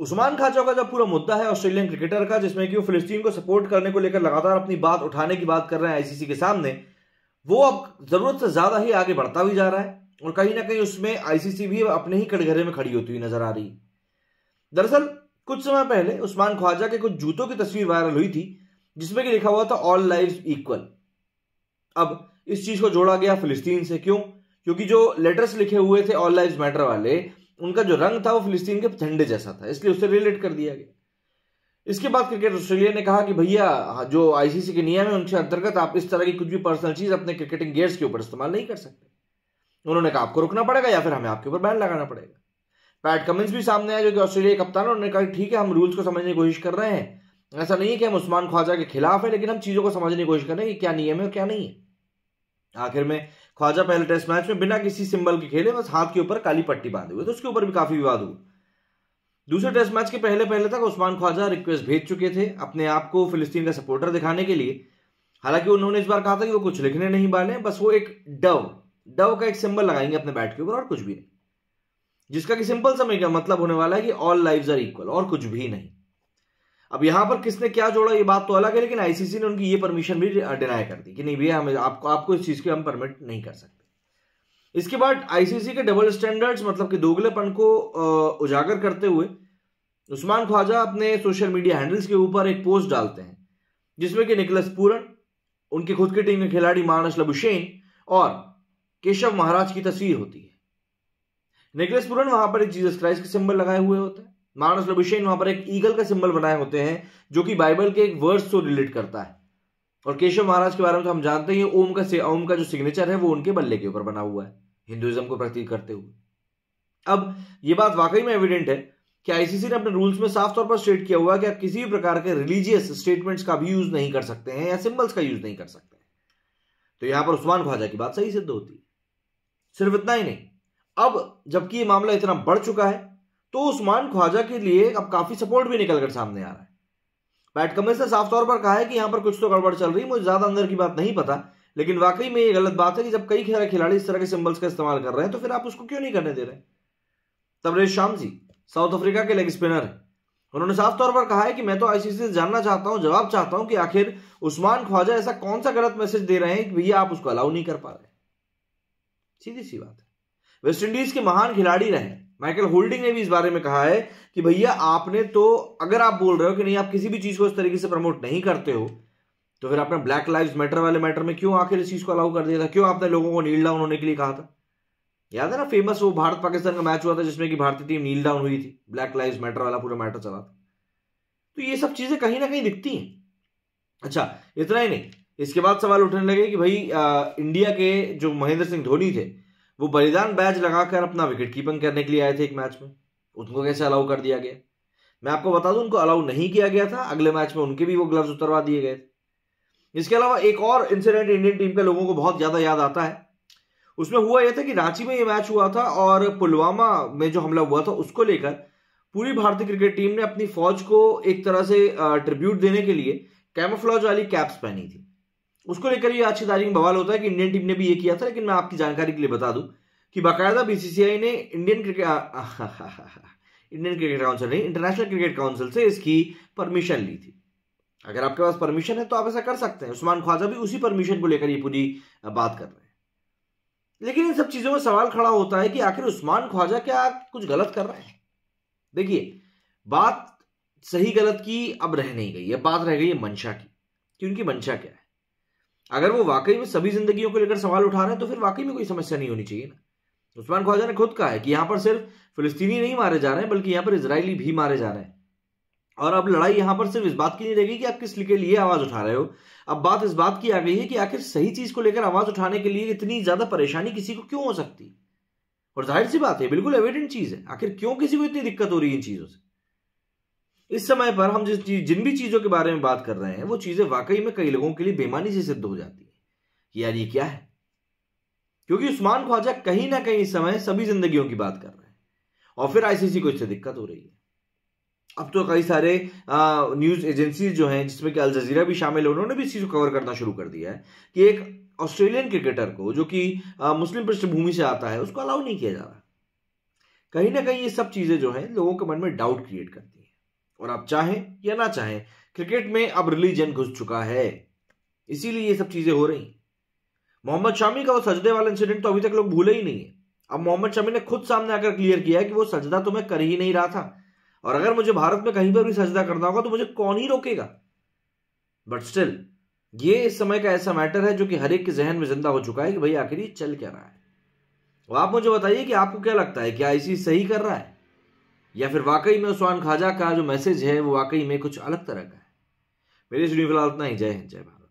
उस्मान खाचा का जो पूरा मुद्दा है ऑस्ट्रेलियन क्रिकेटर का जिसमें कि वो फिलिस्तीन को सपोर्ट करने को लेकर लगातार अपनी बात उठाने की बात कर रहे हैं आईसीसी के सामने वो अब जरूरत से ज्यादा ही आगे बढ़ता भी जा रहा है और कहीं ना कहीं उसमें आईसीसी भी अपने ही कटघरे में खड़ी होती हुई नजर आ रही दरअसल कुछ समय पहले उस्मान ख्वाजा के कुछ जूतों की तस्वीर वायरल हुई थी जिसमें कि लिखा हुआ था ऑल लाइफ इक्वल अब इस चीज को जोड़ा गया फिलिस्तीन से क्यों क्योंकि जो लेटर्स लिखे हुए थे ऑल लाइफ मैटर वाले उनका जो रंग था वो फिलिस्तीन के झंडे जैसा था इसलिए उससे रिलेट कर दिया गया इसके बाद क्रिकेट ऑस्ट्रेलिया ने कहा कि भैया जो आईसीसी के नियम है उनके अंतर्गत आप इस तरह की कुछ भी पर्सनल चीज अपने क्रिकेटिंग गेयर्स के ऊपर इस्तेमाल नहीं कर सकते उन्होंने कहा आपको रुकना पड़ेगा या फिर हमें आपके ऊपर बैन लगाना पड़ेगा पैट कमिंस भी सामने आया जो कि ऑस्ट्रेलिया कप्तान उन्होंने कहा ठीक है हम रूल्स को समझने की कोशिश कर रहे हैं ऐसा नहीं है कि हम उस्मान ख्वाजा के खिलाफ है लेकिन हम चीजों को समझने की कोशिश कर रहे हैं कि क्या नियम है और क्या नहीं है आखिर में ख्वाजा पहले टेस्ट मैच में बिना किसी सिंबल के खेले बस हाथ के ऊपर काली पट्टी बांधे हुए तो उसके ऊपर भी काफी विवाद हुआ दूसरे टेस्ट मैच के पहले पहले तक उस्मान ख्वाजा रिक्वेस्ट भेज चुके थे अपने आप को फिलिस्तीन का सपोर्टर दिखाने के लिए हालांकि उन्होंने इस बार कहा था कि वो कुछ लिखने नहीं वाले बस वो एक डव डव का एक सिंबल लगाएंगे अपने बैट के ऊपर और कुछ भी नहीं जिसका कि सिंपल समय का मतलब होने वाला है कि ऑल लाइव आर इक्वल और कुछ भी नहीं अब यहां पर किसने क्या जोड़ा ये बात तो अलग है लेकिन आईसीसी ने उनकी ये परमिशन भी डिनाई कर दी कि नहीं भैया हमें आपको आपको इस चीज की हम परमिट नहीं कर सकते इसके बाद आईसीसी के डबल स्टैंडर्ड्स मतलब कि दोगलेपन को उजागर करते हुए उस्मान ख्वाजा अपने सोशल मीडिया हैंडल्स के ऊपर एक पोस्ट डालते हैं जिसमें कि निकलस पूरन उनकी खुद की टीम के खिलाड़ी मानस लबुशेन और केशव महाराज की तस्वीर होती है निकलस पूरन वहां पर एक जीसस क्राइस्ट के सिंबल लगाए हुए होते हैं महाराज लबिशेन वहां पर एक ईगल का सिंबल बनाए होते हैं जो कि बाइबल के एक वर्ड को रिलेट करता है और केशव महाराज के बारे में तो हम जानते हैं ओम का से ओम का जो सिग्नेचर है वो उनके बल्ले के ऊपर बना हुआ है हिंदुइज्म को प्रतीक करते हुए अब ये बात वाकई में एविडेंट है कि आईसीसी ने अपने रूल्स में साफ तौर पर स्टेट किया हुआ है कि आप किसी भी प्रकार के रिलीजियस स्टेटमेंट्स का भी यूज नहीं कर सकते हैं या सिंबल्स का यूज नहीं कर सकते हैं तो यहां पर उस्मान ख्वाजा की बात सही सिद्ध होती है सिर्फ इतना ही नहीं अब जबकि ये मामला इतना बढ़ चुका है तो उस्मान ख्वाजा के लिए अब काफ़ी सपोर्ट भी निकलकर सामने आ रहा है बैट कमिंस ने साफ तौर पर कहा है कि यहां पर कुछ तो गड़बड़ चल रही है मुझे ज़्यादा अंदर की बात नहीं पता लेकिन वाकई में ये गलत बात है कि जब कई सारे खिलाड़ी इस तरह के सिंबल्स का इस्तेमाल कर रहे हैं तो फिर आप उसको क्यों नहीं करने दे रहे Tabraiz Shamsi ji South Africa के लेग स्पिनर है उन्होंने साफ तौर पर कहा है कि मैं तो आईसीसी से जानना चाहता हूं जवाब चाहता हूं कि आखिर उस्मान ख्वाजा ऐसा कौन सा गलत मैसेज दे रहे हैं कि भैया आप उसको अलाउ नहीं कर पा रहे सीधी सी बात है वेस्ट इंडीज के महान खिलाड़ी रहे माइकल होल्डिंग ने भी इस बारे में कहा है कि भैया आपने तो अगर आप बोल रहे हो कि नहीं आप किसी भी चीज को इस तरीके से प्रमोट नहीं करते हो तो फिर आपने ब्लैक लाइव मैटर वाले मैटर में क्यों आखिर इस चीज को अलाउ कर दिया था क्यों आपने लोगों को नील डाउन होने के लिए कहा था याद है ना फेमस वो भारत पाकिस्तान का मैच हुआ था जिसमें कि भारतीय टीम नील डाउन हुई थी ब्लैक लाइव मैटर वाला पूरा मैटर चला था तो ये सब चीजें कहीं ना कहीं दिखती हैं अच्छा इतना ही नहीं इसके बाद सवाल उठने लगे कि भाई इंडिया के जो महेंद्र सिंह धोनी थे वो बलिदान बैच लगाकर अपना विकेट कीपिंग करने के लिए आए थे एक मैच में उनको कैसे अलाउ कर दिया गया मैं आपको बता दूं उनको अलाउ नहीं किया गया था अगले मैच में उनके भी वो ग्लव्स उतरवा दिए गए थे इसके अलावा एक और इंसिडेंट इंडियन टीम के लोगों को बहुत ज्यादा याद आता है उसमें हुआ यह था कि रांची में ये मैच हुआ था और पुलवामा में जो हमला हुआ था उसको लेकर पूरी भारतीय क्रिकेट टीम ने अपनी फौज को एक तरह से ट्रिब्यूट देने के लिए कैमोफ्लॉज वाली कैप्स पहनी थी उसको लेकर ये अच्छी तारीख बवाल होता है कि इंडियन टीम ने भी ये किया था लेकिन मैं आपकी जानकारी के लिए बता दूं कि बाकायदा बीसीसीआई ने Indian cricket Indian cricket council नहीं इंटरनेशनल क्रिकेट काउंसिल से इसकी परमिशन ली थी अगर आपके पास परमिशन है तो आप ऐसा कर सकते हैं उस्मान ख्वाजा भी उसी परमिशन को लेकर ये पूरी बात कर रहे हैं लेकिन इन सब चीजों में सवाल खड़ा होता है कि आखिर उस्मान ख्वाजा क्या कुछ गलत कर रहे हैं देखिए बात सही गलत की अब रह नहीं गई है बात रह गई है मंशा की कि उनकी मंशा क्या है अगर वो वाकई में सभी जिंदगियों को लेकर सवाल उठा रहे हैं तो फिर वाकई में कोई समस्या नहीं होनी चाहिए ना उस्मान ख्वाजा ने खुद कहा है कि यहाँ पर सिर्फ फिलिस्तीनी नहीं मारे जा रहे हैं बल्कि यहाँ पर इसराइली भी मारे जा रहे हैं और अब लड़ाई यहाँ पर सिर्फ इस बात की नहीं रहेगी कि आप किस के लिए आवाज उठा रहे हो अब बात इस बात की आ गई है कि आखिर सही चीज को लेकर आवाज उठाने के लिए इतनी ज्यादा परेशानी किसी को क्यों हो सकती और जाहिर सी बात है बिल्कुल एविडेंट चीज है आखिर क्यों किसी को इतनी दिक्कत हो रही है इन चीजों से इस समय पर हम जिस जिन भी चीज़ों के बारे में बात कर रहे हैं वो चीज़ें वाकई में कई लोगों के लिए बेमानी से सिद्ध हो जाती है यार ये क्या है क्योंकि उस्मान ख्वाजा कहीं ना कहीं इस समय सभी जिंदगियों की बात कर रहे हैं और फिर आईसीसी को इससे दिक्कत हो रही है अब तो कई सारे न्यूज़ एजेंसी जो हैं जिसमें कि अल जजीरा भी शामिल है उन्होंने भी इस चीज़ को कवर करना शुरू कर दिया है कि एक ऑस्ट्रेलियन क्रिकेटर को जो कि मुस्लिम पृष्ठभूमि से आता है उसको अलाउ नहीं किया जा रहा कहीं ना कहीं ये सब चीज़ें जो है लोगों के मन में डाउट क्रिएट करती और आप चाहें या ना चाहें क्रिकेट में अब रिलीजन घुस चुका है इसीलिए ये सब चीजें हो रही मोहम्मद शामी का वो सजदे वाला इंसिडेंट तो अभी तक लोग भूले ही नहीं है अब मोहम्मद शमी ने खुद सामने आकर क्लियर किया है कि वो सजदा तो मैं कर ही नहीं रहा था और अगर मुझे भारत में कहीं पर भी सजदा करना होगा तो मुझे कौन ही रोकेगा बट स्टिल ये इस समय का ऐसा मैटर है जो कि हर एक के जहन में जिंदा हो चुका है कि भाई आखिर ये चल क्या रहा है तो आप मुझे बताइए कि आपको क्या लगता है क्या आईसी सही कर रहा है या फिर वाकई में उस्मान खाजा का जो मैसेज है वो वाकई में कुछ अलग तरह का है मेरे स्टूडियो तो फिलहाल इतना ही जय हिंद जय भारत